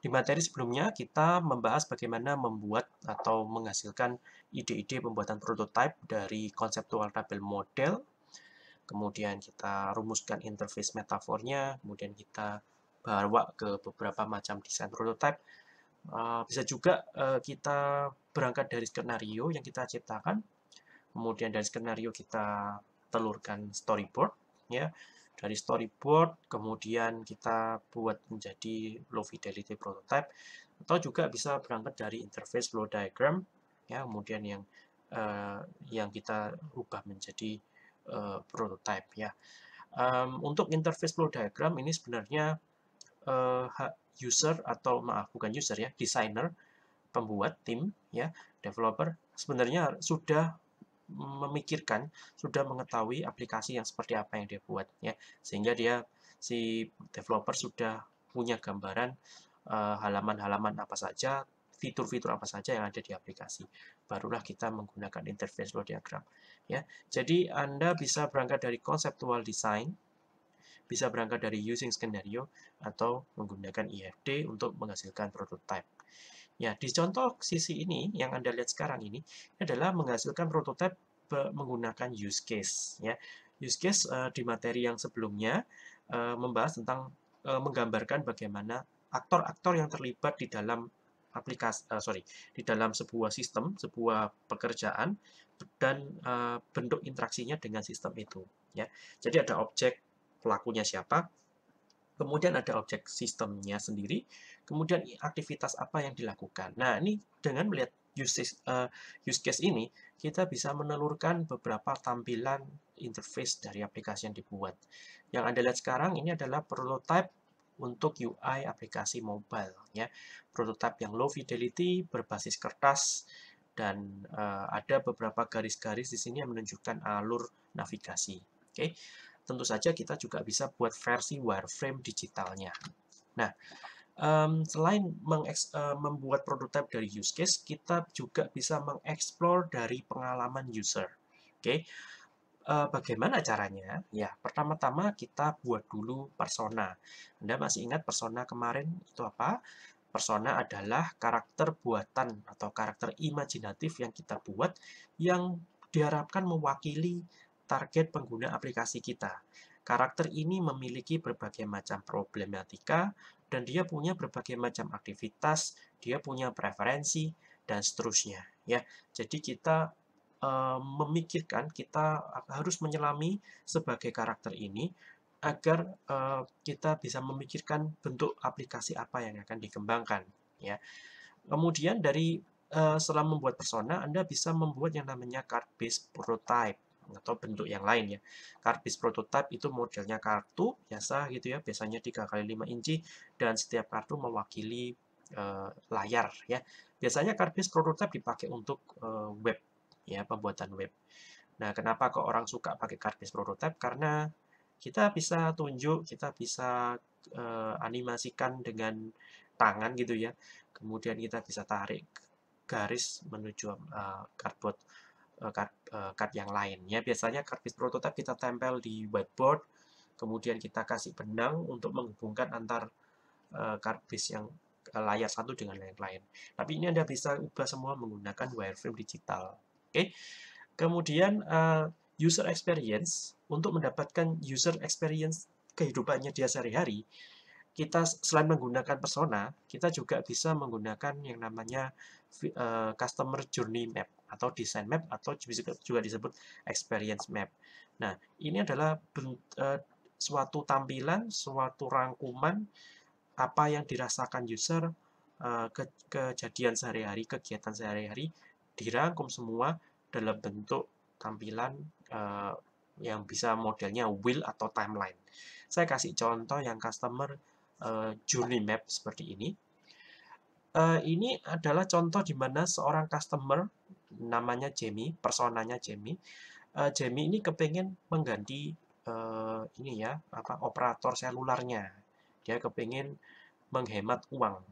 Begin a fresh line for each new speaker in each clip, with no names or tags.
Di materi sebelumnya, kita membahas bagaimana membuat atau menghasilkan ide-ide pembuatan prototipe dari konseptual tabel model. Kemudian kita rumuskan interface metafornya, kemudian kita bawa ke beberapa macam desain prototipe. Eh, bisa juga eh, kita berangkat dari skenario yang kita ciptakan, kemudian dari skenario kita telurkan storyboard, ya dari storyboard kemudian kita buat menjadi low fidelity prototype atau juga bisa berangkat dari interface flow diagram ya kemudian yang uh, yang kita rubah menjadi uh, prototype ya um, untuk interface flow diagram ini sebenarnya uh, user atau maaf bukan user ya designer, pembuat tim ya developer sebenarnya sudah memikirkan, sudah mengetahui aplikasi yang seperti apa yang dia buat ya. Sehingga dia si developer sudah punya gambaran eh, halaman-halaman uh, apa saja, fitur-fitur apa saja yang ada di aplikasi. Barulah kita menggunakan interface flow diagram ya. Jadi Anda bisa berangkat dari conceptual design bisa berangkat dari using skenario atau menggunakan IFD e untuk menghasilkan prototype. Ya, di contoh sisi ini yang Anda lihat sekarang ini adalah menghasilkan prototipe menggunakan use case ya. Use case uh, di materi yang sebelumnya uh, membahas tentang uh, menggambarkan bagaimana aktor-aktor yang terlibat di dalam aplikasi uh, sorry di dalam sebuah sistem sebuah pekerjaan dan uh, bentuk interaksinya dengan sistem itu ya jadi ada objek pelakunya siapa kemudian ada objek sistemnya sendiri kemudian aktivitas apa yang dilakukan nah ini dengan melihat use, uh, use case ini, kita bisa menelurkan beberapa tampilan interface dari aplikasi yang dibuat. Yang Anda lihat sekarang ini adalah prototype untuk UI aplikasi mobile. ya Prototype yang low fidelity, berbasis kertas, dan uh, ada beberapa garis-garis di sini yang menunjukkan alur navigasi. Oke, okay? tentu saja kita juga bisa buat versi wireframe digitalnya. Nah, um, selain uh, membuat prototype dari use case, kita juga bisa mengeksplor dari pengalaman user. Oke, okay? uh, eh, bagaimana caranya? Ya, pertama-tama kita buat dulu persona. Anda masih ingat persona kemarin itu apa? Persona adalah karakter buatan atau karakter imajinatif yang kita buat yang diharapkan mewakili target pengguna aplikasi kita. Karakter ini memiliki berbagai macam problematika, dan dia punya berbagai macam aktivitas, dia punya preferensi, dan seterusnya. ya. Jadi kita e, memikirkan, kita harus menyelami sebagai karakter ini, agar e, kita bisa memikirkan bentuk aplikasi apa yang akan dikembangkan. ya. Kemudian dari e, setelah membuat persona, Anda bisa membuat yang namanya card-based prototype atau bentuk yang lain ya. Karbis prototype itu modelnya kartu biasa gitu ya, biasanya 3 kali 5 inci dan setiap kartu mewakili uh, layar ya. Biasanya karbis prototype dipakai untuk uh, web ya, pembuatan web. Nah, kenapa kok orang suka pakai karbis prototype? Karena kita bisa tunjuk, kita bisa uh, animasikan dengan tangan gitu ya. Kemudian kita bisa tarik garis menuju uh, cardboard card, eh, card eh, yang lain ya biasanya kardis prototype kita tempel di whiteboard kemudian kita kasih benang untuk menghubungkan antar kardis eh, yang layar satu dengan yang lain. Tapi ini Anda bisa ubah semua menggunakan wireframe digital. Oke. Okay? Kemudian uh, user experience untuk mendapatkan user experience kehidupannya dia sehari-hari, kita selain menggunakan persona, kita juga bisa menggunakan yang namanya eh, customer journey map atau design map atau juga disebut experience map. Nah, ini adalah eh, suatu tampilan, suatu rangkuman apa yang dirasakan user eh, ke kejadian sehari-hari, kegiatan sehari-hari dirangkum semua dalam bentuk tampilan yang bisa modelnya wheel atau timeline. Saya kasih contoh yang customer uh, journey map seperti ini. Uh, ini adalah contoh di mana seorang customer namanya Jamie, personanya Jamie. Uh, Jamie ini kepengen mengganti uh, ini ya apa operator selularnya. Dia kepengen menghemat uang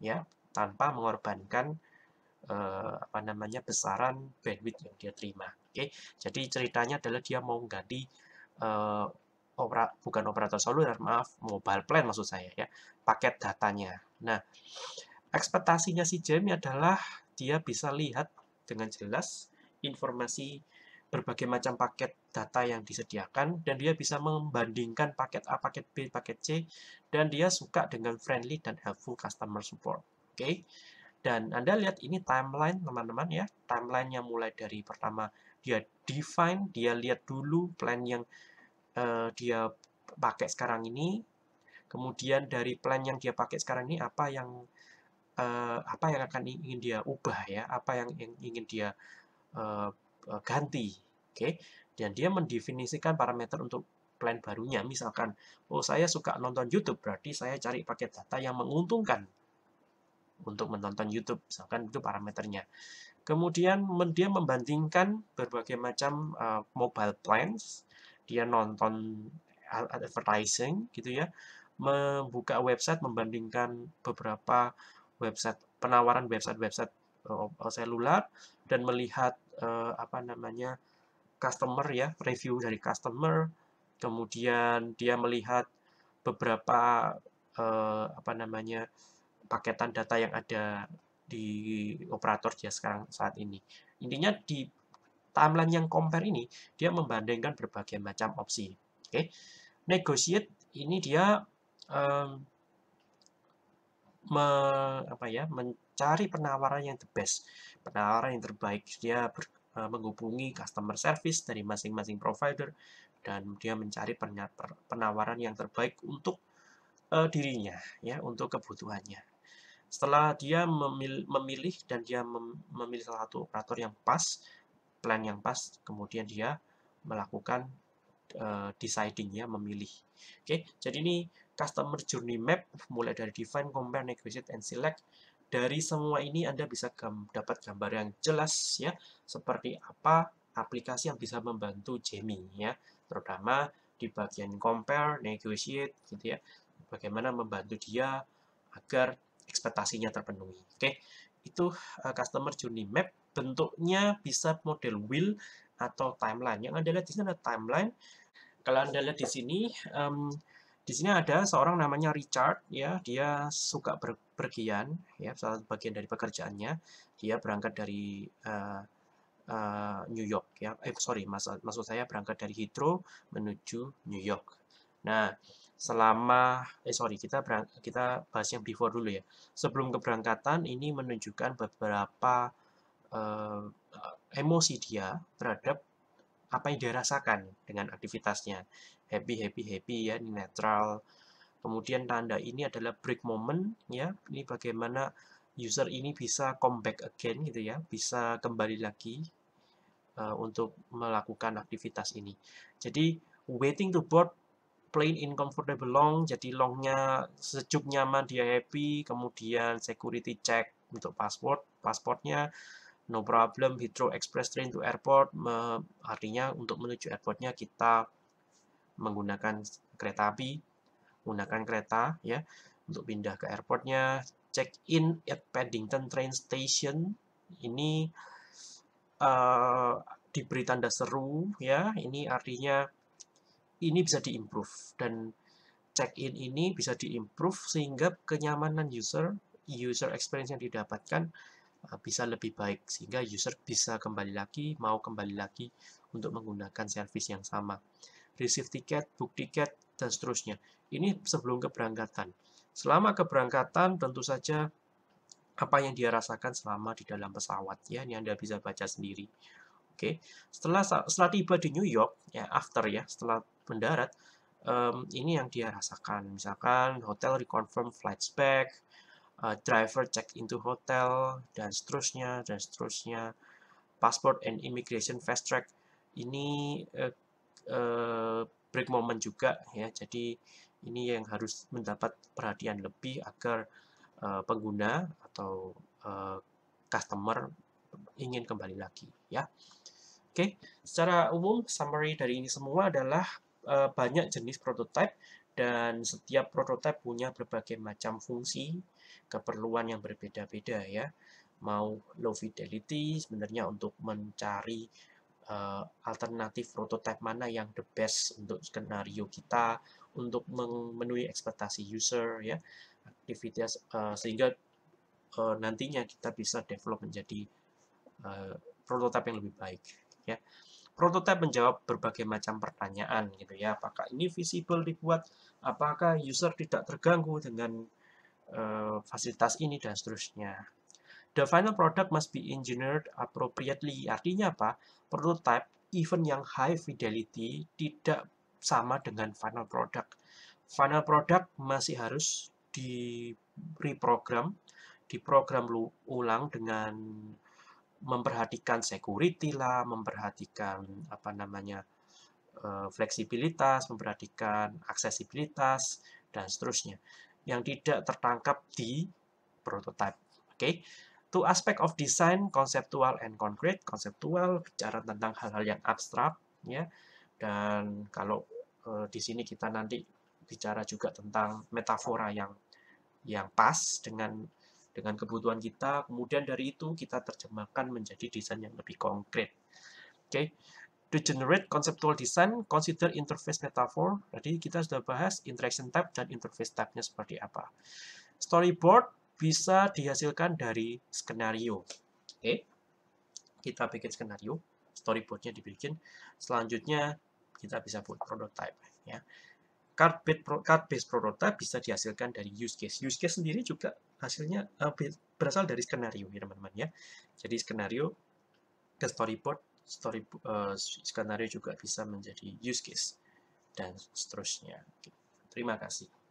ya tanpa mengorbankan uh, apa namanya besaran bandwidth yang dia terima. Oke, okay? jadi ceritanya adalah dia mau ganti uh, opera, bukan operator seluler, maaf, mobile plan maksud saya ya, paket datanya. Nah, ekspektasinya si Jamie adalah dia bisa lihat dengan jelas informasi berbagai macam paket data yang disediakan dan dia bisa membandingkan paket A, paket B, paket C dan dia suka dengan friendly dan helpful customer support. Oke. Okay? Dan Anda lihat ini timeline teman-teman ya. Timeline nya mulai dari pertama dia define, dia lihat dulu plan yang uh, dia pakai sekarang ini kemudian dari plan yang dia pakai sekarang ini apa yang uh, apa yang akan ingin dia ubah ya apa yang ingin dia uh, ganti oke okay? dan dia mendefinisikan parameter untuk plan barunya misalkan oh saya suka nonton YouTube berarti saya cari paket data yang menguntungkan untuk menonton YouTube misalkan itu parameternya kemudian dia membandingkan berbagai macam uh, mobile plans dia nonton advertising gitu ya membuka website membandingkan beberapa website penawaran website-website eh, eh, seluler dan melihat eh, apa namanya customer ya review dari customer kemudian dia melihat beberapa eh, apa namanya paketan data yang ada di operator dia sekarang saat ini intinya di Timeline yang compare ini, dia membandingkan berbagai macam opsi. Oke, okay. negotiate ini dia um, me, apa ya, mencari penawaran yang the best, penawaran yang terbaik. Dia ber, uh, menghubungi customer service dari masing-masing provider dan dia mencari penawaran yang terbaik untuk uh, dirinya, ya, untuk kebutuhannya setelah dia memilih, dan dia memilih salah satu operator yang pas, plan yang pas, kemudian dia melakukan uh, eh, deciding ya, memilih. Oke, okay? jadi ini customer journey map mulai dari define, compare, negotiate, and select. Dari semua ini Anda bisa gam dapat gambar yang jelas ya, seperti apa aplikasi yang bisa membantu Jamie ya, terutama di bagian compare, negotiate gitu ya. Bagaimana membantu dia agar ekspektasinya terpenuhi. Oke, okay? itu uh, customer journey map bentuknya bisa model wheel atau timeline. Yang Anda lihat di sini ada timeline. Kalau Anda lihat di sini, um, di sini ada seorang namanya Richard, ya, dia suka berpergian, ya, salah bagian dari pekerjaannya. Dia berangkat dari uh, uh, New York, ya, eh, sorry, maksud, maksud saya berangkat dari Heathrow menuju New York. Nah, selama eh sorry kita berang, kita bahas yang before dulu ya. Sebelum keberangkatan ini menunjukkan beberapa uh, emosi dia terhadap apa yang dia rasakan dengan aktivitasnya. Happy, happy, happy ya, ini netral. Kemudian tanda ini adalah break moment ya. Ini bagaimana user ini bisa comeback again gitu ya, bisa kembali lagi uh, untuk melakukan aktivitas ini. Jadi waiting to board plain in comfortable long, jadi longnya sejuk nyaman dia happy, kemudian security check untuk password, pasportnya no problem Heathrow express train to airport me, artinya untuk menuju airportnya kita menggunakan kereta api menggunakan kereta ya untuk pindah ke airportnya check in at Paddington train station ini uh, diberi tanda seru ya ini artinya ini bisa diimprove dan check in ini bisa diimprove sehingga kenyamanan user user experience yang didapatkan Eh, bisa lebih baik sehingga user bisa kembali lagi mau kembali lagi untuk menggunakan servis yang sama receive tiket book tiket dan seterusnya ini sebelum keberangkatan selama keberangkatan tentu saja apa yang dia rasakan selama di dalam pesawat ya ini anda bisa baca sendiri Oke, setelah setelah tiba di New York ya after ya setelah mendarat um, ini yang dia rasakan misalkan hotel reconfirm flight back uh, driver check into hotel dan seterusnya dan seterusnya passport and immigration fast track ini uh, uh, break moment juga ya jadi ini yang harus mendapat perhatian lebih agar uh, pengguna atau uh, customer ingin kembali lagi ya oke okay. secara umum summary dari ini semua adalah uh, banyak jenis prototype dan setiap prototype punya berbagai macam fungsi keperluan yang berbeda-beda ya. Mau low fidelity sebenarnya untuk mencari uh, alternatif prototipe mana yang the best untuk skenario kita untuk memenuhi ekspektasi user ya aktivitas uh, sehingga uh, nantinya kita bisa develop menjadi uh, prototipe yang lebih baik ya prototipe menjawab berbagai macam pertanyaan gitu ya apakah ini visible dibuat apakah user tidak terganggu dengan uh, fasilitas ini dan seterusnya. The final product must be engineered appropriately. Artinya apa? Prototype even yang high fidelity tidak sama dengan final product. Final product masih harus di reprogram, diprogram ulang dengan memperhatikan security lah, memperhatikan apa namanya eh, fleksibilitas, memperhatikan aksesibilitas dan seterusnya yang tidak tertangkap di prototype. Oke, okay? two aspect of design, conceptual and concrete. Conceptual bicara tentang hal-hal yang abstrak, ya. Dan kalau e, di sini kita nanti bicara juga tentang metafora yang yang pas dengan dengan kebutuhan kita. Kemudian dari itu kita terjemahkan menjadi desain yang lebih konkret. Oke. Okay? To generate conceptual design, consider interface metaphor. Jadi kita sudah bahas interaction type dan interface type-nya seperti apa. Storyboard bisa dihasilkan dari skenario. Oke, okay. kita bikin skenario, storyboardnya dibikin. Selanjutnya kita bisa buat prototype. Ya. Card-based prototype bisa dihasilkan dari use case. Use case sendiri juga hasilnya eh, berasal dari skenario ya teman-teman ya. Jadi skenario ke storyboard story uh, skenario juga bisa menjadi use case dan seterusnya. Terima kasih.